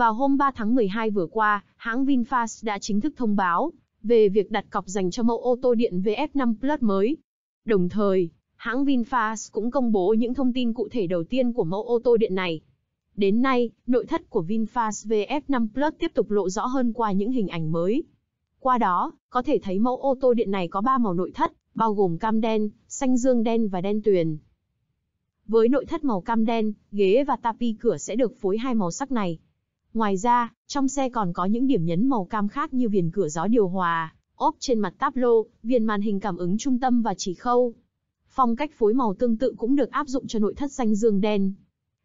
Vào hôm 3 tháng 12 vừa qua, hãng VinFast đã chính thức thông báo về việc đặt cọc dành cho mẫu ô tô điện VF5 Plus mới. Đồng thời, hãng VinFast cũng công bố những thông tin cụ thể đầu tiên của mẫu ô tô điện này. Đến nay, nội thất của VinFast VF5 Plus tiếp tục lộ rõ hơn qua những hình ảnh mới. Qua đó, có thể thấy mẫu ô tô điện này có 3 màu nội thất, bao gồm cam đen, xanh dương đen và đen tuyền. Với nội thất màu cam đen, ghế và tapi cửa sẽ được phối hai màu sắc này. Ngoài ra, trong xe còn có những điểm nhấn màu cam khác như viền cửa gió điều hòa, ốp trên mặt táp lô, viền màn hình cảm ứng trung tâm và chỉ khâu. Phong cách phối màu tương tự cũng được áp dụng cho nội thất xanh dương đen.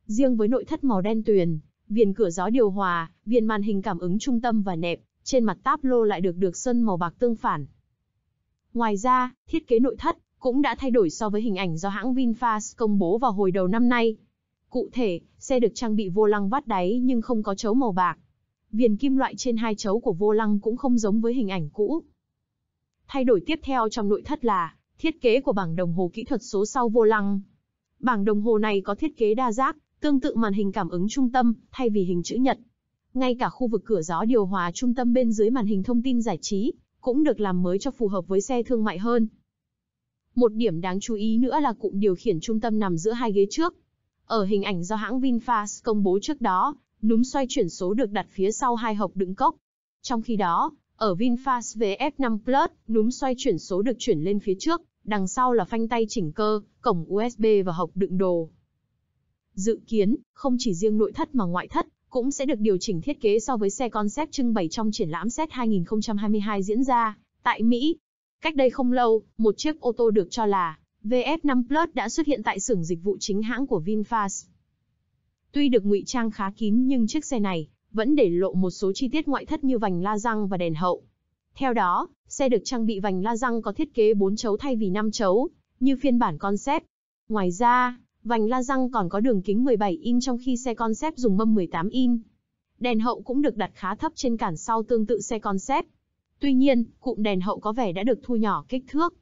Riêng với nội thất màu đen tuyền, viền cửa gió điều hòa, viền màn hình cảm ứng trung tâm và nẹp, trên mặt táp lô lại được được sơn màu bạc tương phản. Ngoài ra, thiết kế nội thất cũng đã thay đổi so với hình ảnh do hãng VinFast công bố vào hồi đầu năm nay. Cụ thể, Xe được trang bị vô lăng vắt đáy nhưng không có chấu màu bạc. Viền kim loại trên hai chấu của vô lăng cũng không giống với hình ảnh cũ. Thay đổi tiếp theo trong nội thất là thiết kế của bảng đồng hồ kỹ thuật số sau vô lăng. Bảng đồng hồ này có thiết kế đa giác, tương tự màn hình cảm ứng trung tâm, thay vì hình chữ nhật. Ngay cả khu vực cửa gió điều hòa trung tâm bên dưới màn hình thông tin giải trí, cũng được làm mới cho phù hợp với xe thương mại hơn. Một điểm đáng chú ý nữa là cụm điều khiển trung tâm nằm giữa hai ghế trước, ở hình ảnh do hãng VinFast công bố trước đó, núm xoay chuyển số được đặt phía sau hai hộp đựng cốc. Trong khi đó, ở VinFast VF5 Plus, núm xoay chuyển số được chuyển lên phía trước, đằng sau là phanh tay chỉnh cơ, cổng USB và hộp đựng đồ. Dự kiến, không chỉ riêng nội thất mà ngoại thất, cũng sẽ được điều chỉnh thiết kế so với xe concept trưng bày trong triển lãm SET 2022 diễn ra tại Mỹ. Cách đây không lâu, một chiếc ô tô được cho là VF5 Plus đã xuất hiện tại xưởng dịch vụ chính hãng của VinFast. Tuy được ngụy trang khá kín nhưng chiếc xe này vẫn để lộ một số chi tiết ngoại thất như vành la răng và đèn hậu. Theo đó, xe được trang bị vành la răng có thiết kế 4 chấu thay vì 5 chấu, như phiên bản concept. Ngoài ra, vành la răng còn có đường kính 17 in trong khi xe concept dùng mâm 18 in. Đèn hậu cũng được đặt khá thấp trên cản sau tương tự xe concept. Tuy nhiên, cụm đèn hậu có vẻ đã được thu nhỏ kích thước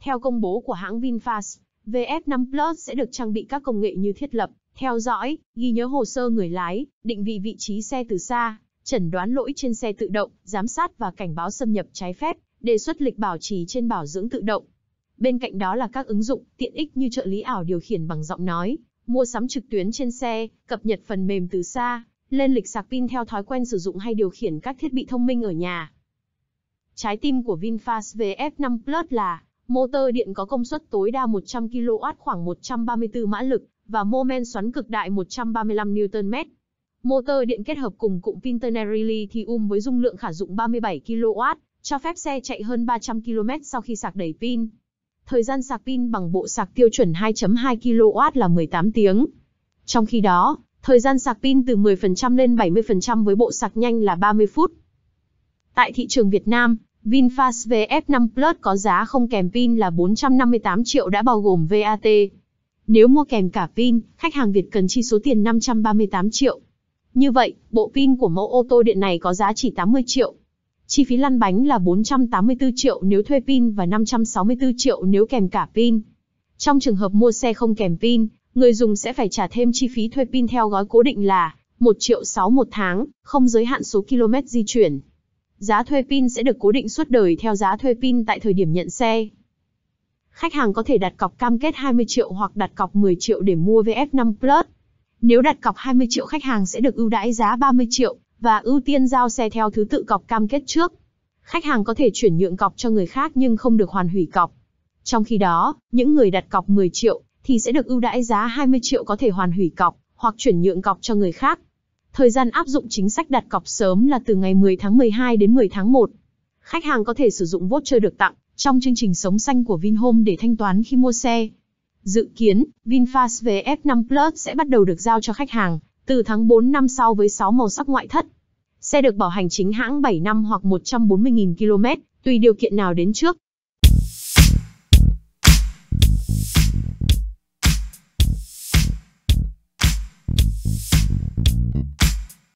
theo công bố của hãng VinFast, VF5 Plus sẽ được trang bị các công nghệ như thiết lập, theo dõi, ghi nhớ hồ sơ người lái, định vị vị trí xe từ xa, chẩn đoán lỗi trên xe tự động, giám sát và cảnh báo xâm nhập trái phép, đề xuất lịch bảo trì trên bảo dưỡng tự động. Bên cạnh đó là các ứng dụng tiện ích như trợ lý ảo điều khiển bằng giọng nói, mua sắm trực tuyến trên xe, cập nhật phần mềm từ xa, lên lịch sạc pin theo thói quen sử dụng hay điều khiển các thiết bị thông minh ở nhà. Trái tim của VinFast VF5 Plus là Motor điện có công suất tối đa 100 kW khoảng 134 mã lực và mô men xoắn cực đại 135 Nm. Motor điện kết hợp cùng cụm pin ternary lithium với dung lượng khả dụng 37 kW, cho phép xe chạy hơn 300 km sau khi sạc đầy pin. Thời gian sạc pin bằng bộ sạc tiêu chuẩn 2.2 kW là 18 tiếng. Trong khi đó, thời gian sạc pin từ 10% lên 70% với bộ sạc nhanh là 30 phút. Tại thị trường Việt Nam, VinFast VF5 Plus có giá không kèm pin là 458 triệu đã bao gồm VAT. Nếu mua kèm cả pin, khách hàng Việt cần chi số tiền 538 triệu. Như vậy, bộ pin của mẫu ô tô điện này có giá chỉ 80 triệu. Chi phí lăn bánh là 484 triệu nếu thuê pin và 564 triệu nếu kèm cả pin. Trong trường hợp mua xe không kèm pin, người dùng sẽ phải trả thêm chi phí thuê pin theo gói cố định là 1 triệu 6 một tháng, không giới hạn số km di chuyển. Giá thuê pin sẽ được cố định suốt đời theo giá thuê pin tại thời điểm nhận xe. Khách hàng có thể đặt cọc cam kết 20 triệu hoặc đặt cọc 10 triệu để mua VF5 Plus. Nếu đặt cọc 20 triệu khách hàng sẽ được ưu đãi giá 30 triệu và ưu tiên giao xe theo thứ tự cọc cam kết trước. Khách hàng có thể chuyển nhượng cọc cho người khác nhưng không được hoàn hủy cọc. Trong khi đó, những người đặt cọc 10 triệu thì sẽ được ưu đãi giá 20 triệu có thể hoàn hủy cọc hoặc chuyển nhượng cọc cho người khác. Thời gian áp dụng chính sách đặt cọc sớm là từ ngày 10 tháng 12 đến 10 tháng 1. Khách hàng có thể sử dụng voucher được tặng trong chương trình sống xanh của Vinhome để thanh toán khi mua xe. Dự kiến, VinFast VF5 Plus sẽ bắt đầu được giao cho khách hàng từ tháng 4 năm sau với 6 màu sắc ngoại thất. Xe được bảo hành chính hãng 7 năm hoặc 140.000 km, tùy điều kiện nào đến trước.